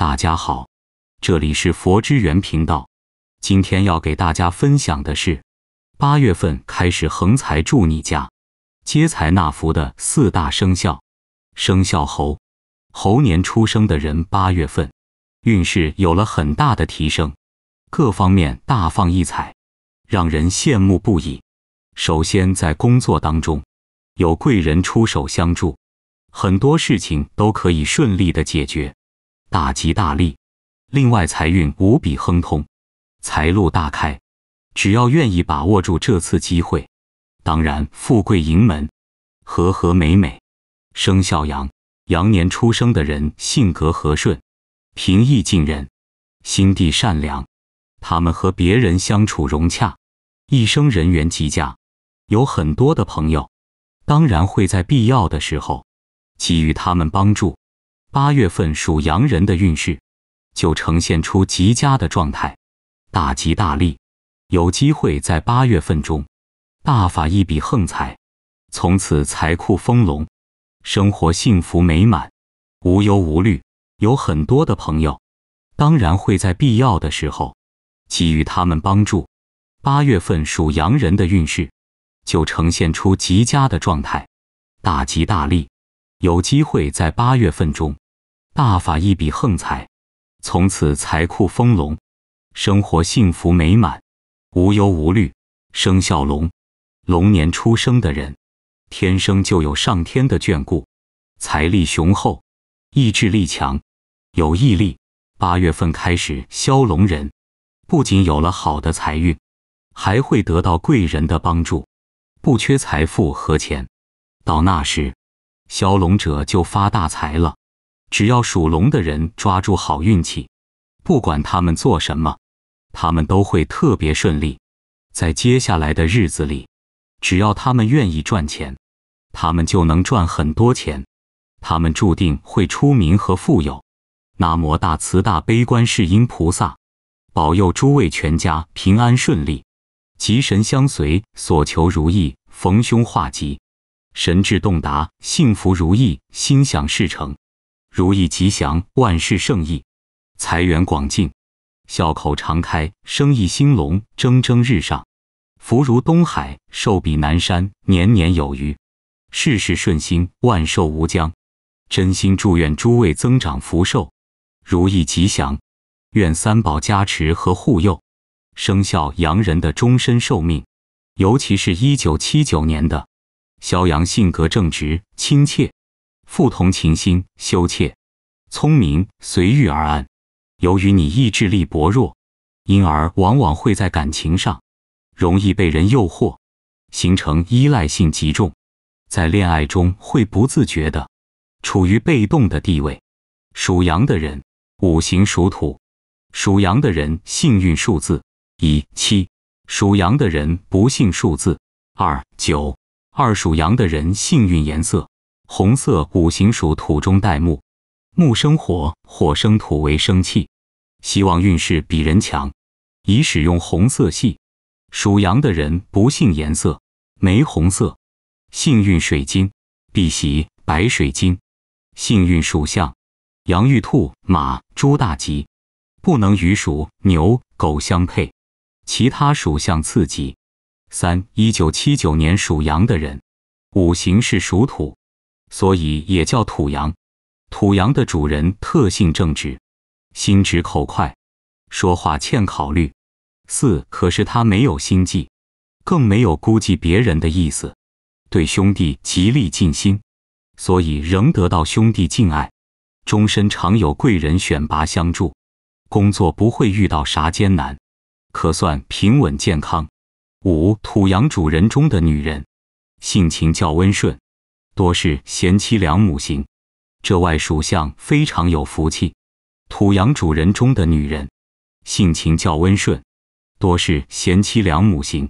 大家好，这里是佛之源频道。今天要给大家分享的是，八月份开始横财住你家，接财纳福的四大生肖。生肖猴，猴年出生的人，八月份运势有了很大的提升，各方面大放异彩，让人羡慕不已。首先，在工作当中，有贵人出手相助，很多事情都可以顺利的解决。大吉大利，另外财运无比亨通，财路大开。只要愿意把握住这次机会，当然富贵盈门，和和美美。生肖羊羊年出生的人性格和顺，平易近人，心地善良，他们和别人相处融洽，一生人缘极佳，有很多的朋友，当然会在必要的时候给予他们帮助。八月份属羊人的运势就呈现出极佳的状态，大吉大利，有机会在八月份中大发一笔横财，从此财库丰隆，生活幸福美满，无忧无虑。有很多的朋友，当然会在必要的时候给予他们帮助。八月份属羊人的运势就呈现出极佳的状态，大吉大利。有机会在八月份中大发一笔横财，从此财库丰隆，生活幸福美满，无忧无虑。生肖龙，龙年出生的人，天生就有上天的眷顾，财力雄厚，意志力强，有毅力。八月份开始，肖龙人不仅有了好的财运，还会得到贵人的帮助，不缺财富和钱。到那时。消龙者就发大财了，只要属龙的人抓住好运气，不管他们做什么，他们都会特别顺利。在接下来的日子里，只要他们愿意赚钱，他们就能赚很多钱，他们注定会出名和富有。那摩大慈大悲观世音菩萨，保佑诸位全家平安顺利，吉神相随，所求如意，逢凶化吉。神智洞达，幸福如意，心想事成，如意吉祥，万事胜意，财源广进，笑口常开，生意兴隆，蒸蒸日上，福如东海，寿比南山，年年有余，事事顺心，万寿无疆。真心祝愿诸位增长福寿，如意吉祥，愿三宝加持和护佑生肖羊人的终身寿命，尤其是一九七九年的。肖阳性格正直、亲切，富同情心、羞怯、聪明，随遇而安。由于你意志力薄弱，因而往往会在感情上容易被人诱惑，形成依赖性极重，在恋爱中会不自觉的处于被动的地位。属羊的人五行属土，属羊的人幸运数字一七，属羊的人不幸数字二九。二属羊的人幸运颜色红色，五行属土中带木，木生火，火生土为生气。希望运势比人强，宜使用红色系。属羊的人不幸颜色玫红色。幸运水晶碧玺、白水晶。幸运属相羊、玉兔、马、猪大吉，不能与属牛、狗相配，其他属相次吉。三一九七九年属羊的人，五行是属土，所以也叫土羊。土羊的主人特性正直，心直口快，说话欠考虑。四可是他没有心计，更没有估计别人的意思，对兄弟极力尽心，所以仍得到兄弟敬爱，终身常有贵人选拔相助，工作不会遇到啥艰难，可算平稳健康。五土羊主人中的女人，性情较温顺，多是贤妻良母型。这外属相非常有福气。土羊主人中的女人，性情较温顺，多是贤妻良母型。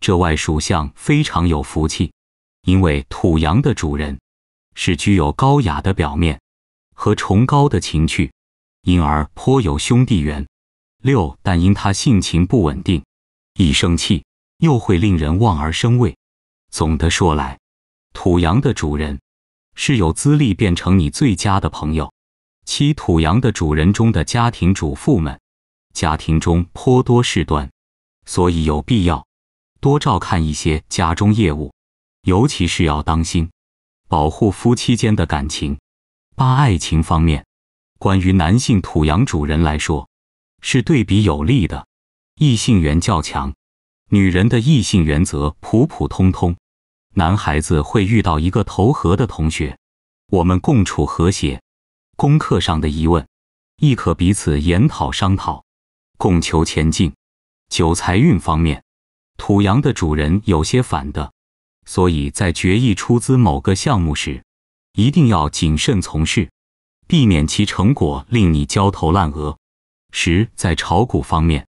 这外属相非常有福气，因为土羊的主人是具有高雅的表面和崇高的情趣，因而颇有兄弟缘。六，但因他性情不稳定，易生气。又会令人望而生畏。总的说来，土羊的主人是有资历变成你最佳的朋友。七土羊的主人中的家庭主妇们，家庭中颇多事端，所以有必要多照看一些家中业务，尤其是要当心保护夫妻间的感情。八爱情方面，关于男性土羊主人来说，是对比有利的，异性缘较强。女人的异性原则普普通通，男孩子会遇到一个投合的同学，我们共处和谐。功课上的疑问，亦可彼此研讨商讨，共求前进。九财运方面，土羊的主人有些反的，所以在决议出资某个项目时，一定要谨慎从事，避免其成果令你焦头烂额。十在炒股方面。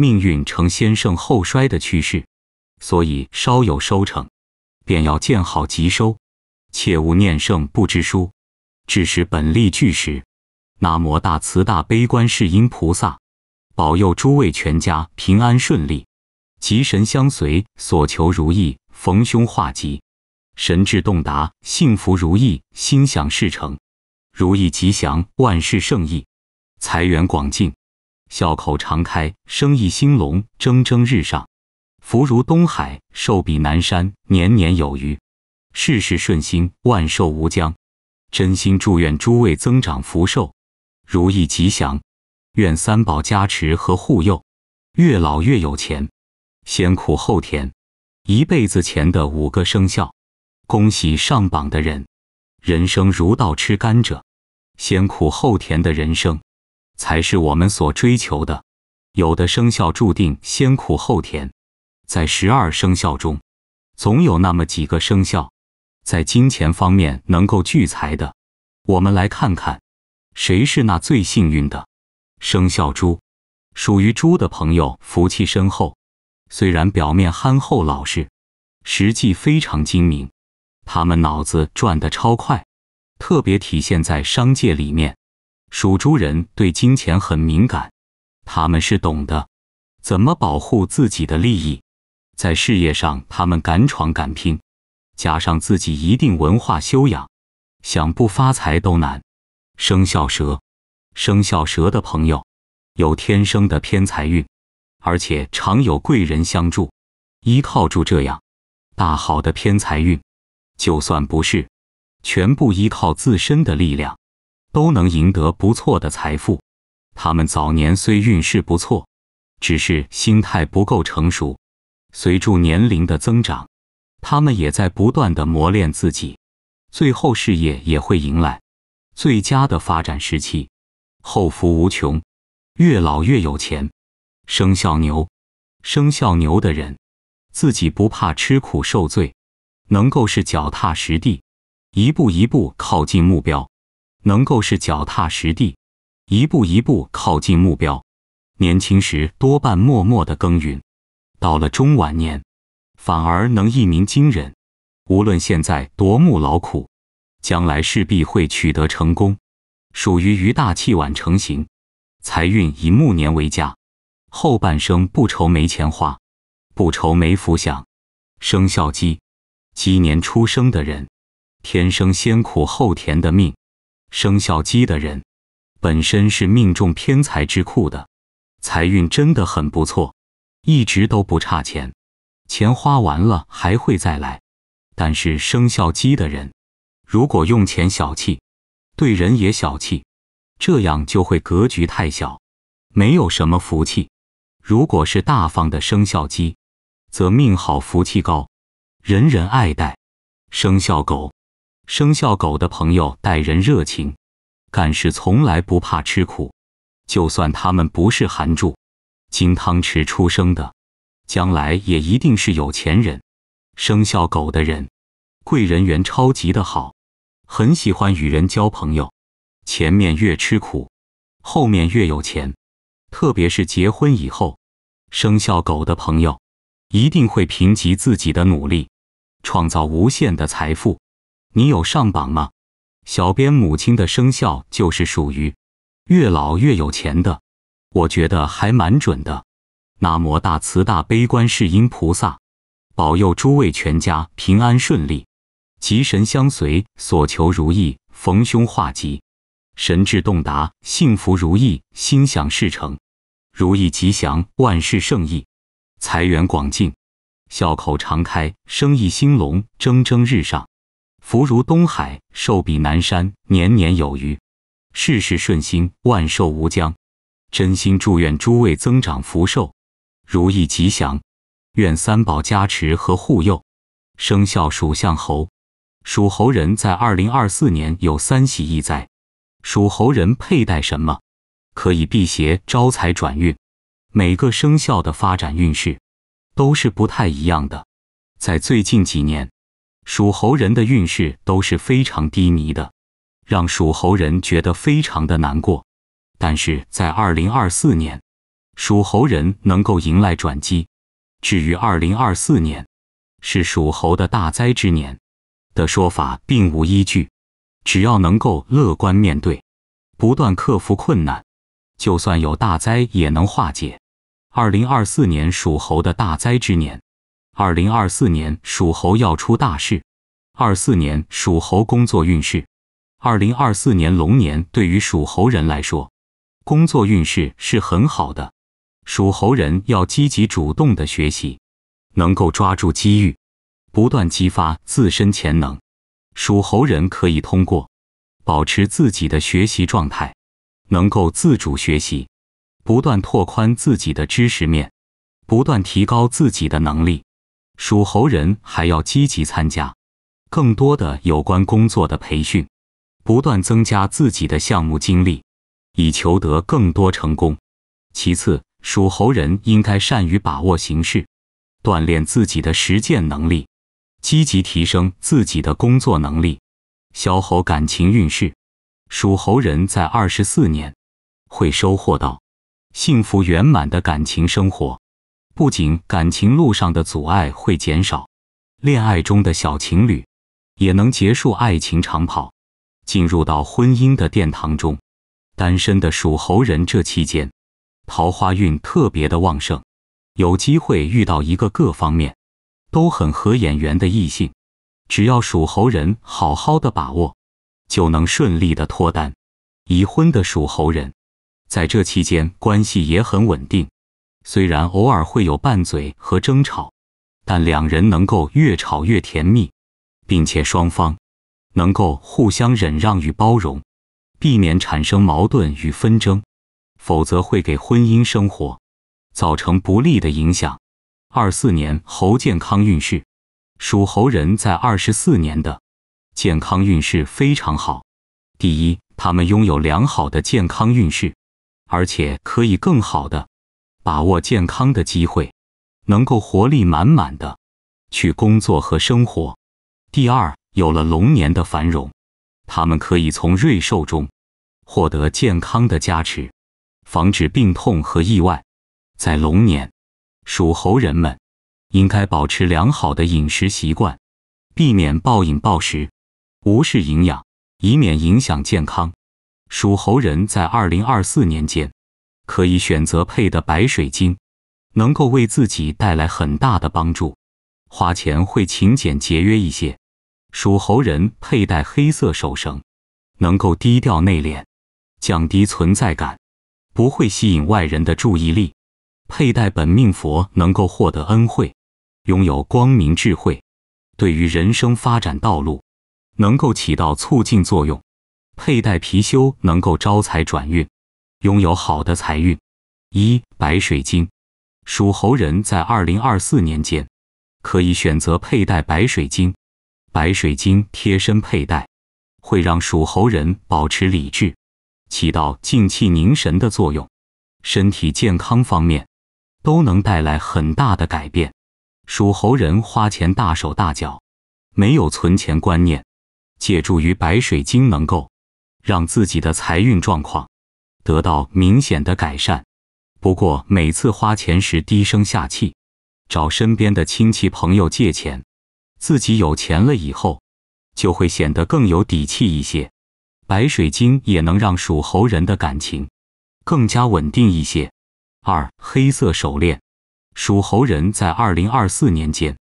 命运呈先盛后衰的趋势，所以稍有收成，便要见好即收，切勿念胜不知输，致使本利俱失。南无大慈大悲观世音菩萨，保佑诸位全家平安顺利，吉神相随，所求如意，逢凶化吉，神志洞达，幸福如意，心想事成，如意吉祥，万事胜意，财源广进。笑口常开，生意兴隆，蒸蒸日上，福如东海，寿比南山，年年有余，事事顺心，万寿无疆。真心祝愿诸位增长福寿，如意吉祥，愿三宝加持和护佑，越老越有钱，先苦后甜，一辈子前的五个生肖，恭喜上榜的人。人生如道吃甘蔗，先苦后甜的人生。才是我们所追求的。有的生肖注定先苦后甜，在十二生肖中，总有那么几个生肖，在金钱方面能够聚财的。我们来看看，谁是那最幸运的生肖猪？属于猪的朋友福气深厚，虽然表面憨厚老实，实际非常精明。他们脑子转得超快，特别体现在商界里面。属猪人对金钱很敏感，他们是懂的，怎么保护自己的利益，在事业上他们敢闯敢拼，加上自己一定文化修养，想不发财都难。生肖蛇，生肖蛇的朋友有天生的偏财运，而且常有贵人相助，依靠住这样大好的偏财运，就算不是，全部依靠自身的力量。都能赢得不错的财富。他们早年虽运势不错，只是心态不够成熟。随着年龄的增长，他们也在不断的磨练自己，最后事业也会迎来最佳的发展时期，后福无穷，越老越有钱。生肖牛，生肖牛的人自己不怕吃苦受罪，能够是脚踏实地，一步一步靠近目标。能够是脚踏实地，一步一步靠近目标。年轻时多半默默的耕耘，到了中晚年，反而能一鸣惊人。无论现在多么劳苦，将来势必会取得成功。属于于大器晚成型，财运以暮年为佳，后半生不愁没钱花，不愁没福享。生肖鸡，鸡年出生的人，天生先苦后甜的命。生肖鸡的人，本身是命中偏财之库的，财运真的很不错，一直都不差钱，钱花完了还会再来。但是生肖鸡的人，如果用钱小气，对人也小气，这样就会格局太小，没有什么福气。如果是大方的生肖鸡，则命好福气高，人人爱戴。生肖狗。生肖狗的朋友待人热情，干事从来不怕吃苦，就算他们不是含住金汤匙出生的，将来也一定是有钱人。生肖狗的人，贵人缘超级的好，很喜欢与人交朋友。前面越吃苦，后面越有钱。特别是结婚以后，生肖狗的朋友一定会凭瘠自己的努力，创造无限的财富。你有上榜吗？小编母亲的生肖就是属于越老越有钱的，我觉得还蛮准的。南无大慈大悲观世音菩萨，保佑诸位全家平安顺利，吉神相随，所求如意，逢凶化吉，神志洞达，幸福如意，心想事成，如意吉祥，万事胜意，财源广进，笑口常开，生意兴隆，蒸蒸日上。福如东海，寿比南山，年年有余，事事顺心，万寿无疆。真心祝愿诸位增长福寿，如意吉祥。愿三宝加持和护佑。生肖属相猴，属猴人在二零二四年有三喜一灾。属猴人佩戴什么可以辟邪、招财、转运？每个生肖的发展运势都是不太一样的，在最近几年。属猴人的运势都是非常低迷的，让属猴人觉得非常的难过。但是在二零二四年，属猴人能够迎来转机。至于二零二四年是属猴的大灾之年的说法并无依据。只要能够乐观面对，不断克服困难，就算有大灾也能化解。二零二四年属猴的大灾之年。二零二四年属猴要出大事。二四年属猴工作运势。二零二四年龙年对于属猴人来说，工作运势是很好的。属猴人要积极主动的学习，能够抓住机遇，不断激发自身潜能。属猴人可以通过保持自己的学习状态，能够自主学习，不断拓宽自己的知识面，不断提高自己的能力。属猴人还要积极参加更多的有关工作的培训，不断增加自己的项目经历，以求得更多成功。其次，属猴人应该善于把握形势，锻炼自己的实践能力，积极提升自己的工作能力。小猴感情运势，属猴人在二十四年会收获到幸福圆满的感情生活。不仅感情路上的阻碍会减少，恋爱中的小情侣也能结束爱情长跑，进入到婚姻的殿堂中。单身的属猴人这期间，桃花运特别的旺盛，有机会遇到一个各方面都很合眼缘的异性，只要属猴人好好的把握，就能顺利的脱单。已婚的属猴人在这期间关系也很稳定。虽然偶尔会有拌嘴和争吵，但两人能够越吵越甜蜜，并且双方能够互相忍让与包容，避免产生矛盾与纷争，否则会给婚姻生活造成不利的影响。二四年猴健康运势，属猴人在二十四年的健康运势非常好。第一，他们拥有良好的健康运势，而且可以更好的。把握健康的机会，能够活力满满的去工作和生活。第二，有了龙年的繁荣，他们可以从瑞兽中获得健康的加持，防止病痛和意外。在龙年，属猴人们应该保持良好的饮食习惯，避免暴饮暴食，无视营养，以免影响健康。属猴人在二零二四年间。可以选择配的白水晶，能够为自己带来很大的帮助。花钱会勤俭节约一些。属猴人佩戴黑色手绳，能够低调内敛，降低存在感，不会吸引外人的注意力。佩戴本命佛能够获得恩惠，拥有光明智慧，对于人生发展道路能够起到促进作用。佩戴貔貅能够招财转运。拥有好的财运，一白水晶，属猴人在二零二四年间，可以选择佩戴白水晶。白水晶贴身佩戴，会让属猴人保持理智，起到静气凝神的作用。身体健康方面，都能带来很大的改变。属猴人花钱大手大脚，没有存钱观念，借助于白水晶，能够让自己的财运状况。得到明显的改善，不过每次花钱时低声下气，找身边的亲戚朋友借钱，自己有钱了以后就会显得更有底气一些。白水晶也能让属猴人的感情更加稳定一些。二黑色手链，属猴人在二零二四年间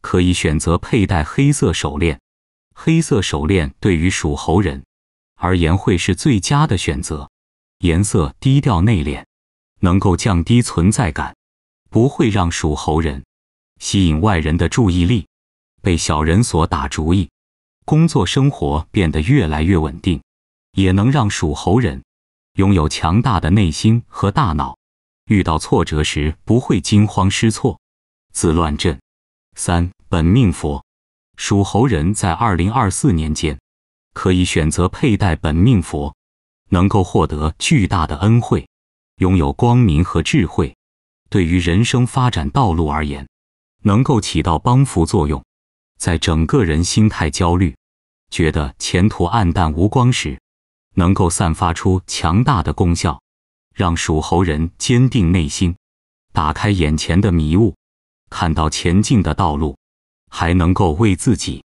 可以选择佩戴黑色手链，黑色手链对于属猴人而言会是最佳的选择。颜色低调内敛，能够降低存在感，不会让属猴人吸引外人的注意力，被小人所打主意。工作生活变得越来越稳定，也能让属猴人拥有强大的内心和大脑，遇到挫折时不会惊慌失措、自乱阵。三本命佛，属猴人在二零二四年间可以选择佩戴本命佛。能够获得巨大的恩惠，拥有光明和智慧，对于人生发展道路而言，能够起到帮扶作用。在整个人心态焦虑、觉得前途暗淡无光时，能够散发出强大的功效，让属猴人坚定内心，打开眼前的迷雾，看到前进的道路，还能够为自己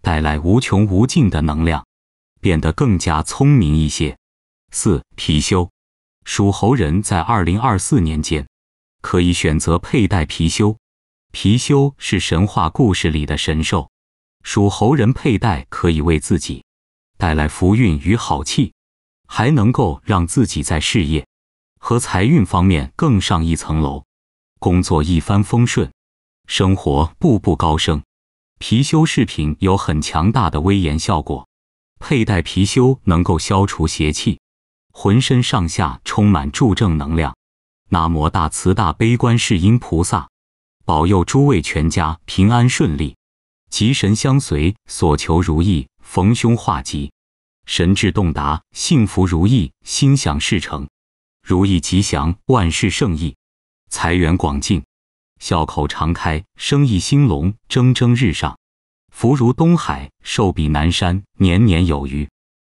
带来无穷无尽的能量，变得更加聪明一些。四貔貅，属猴人在二零二四年间可以选择佩戴貔貅。貔貅是神话故事里的神兽，属猴人佩戴可以为自己带来福运与好气，还能够让自己在事业和财运方面更上一层楼，工作一帆风顺，生活步步高升。貔貅饰品有很强大的威严效果，佩戴貔貅能够消除邪气。浑身上下充满助正能量，南无大慈大悲观世音菩萨，保佑诸位全家平安顺利，吉神相随，所求如意，逢凶化吉，神智洞达，幸福如意，心想事成，如意吉祥，万事胜意，财源广进，笑口常开，生意兴隆，蒸蒸日上，福如东海，寿比南山，年年有余。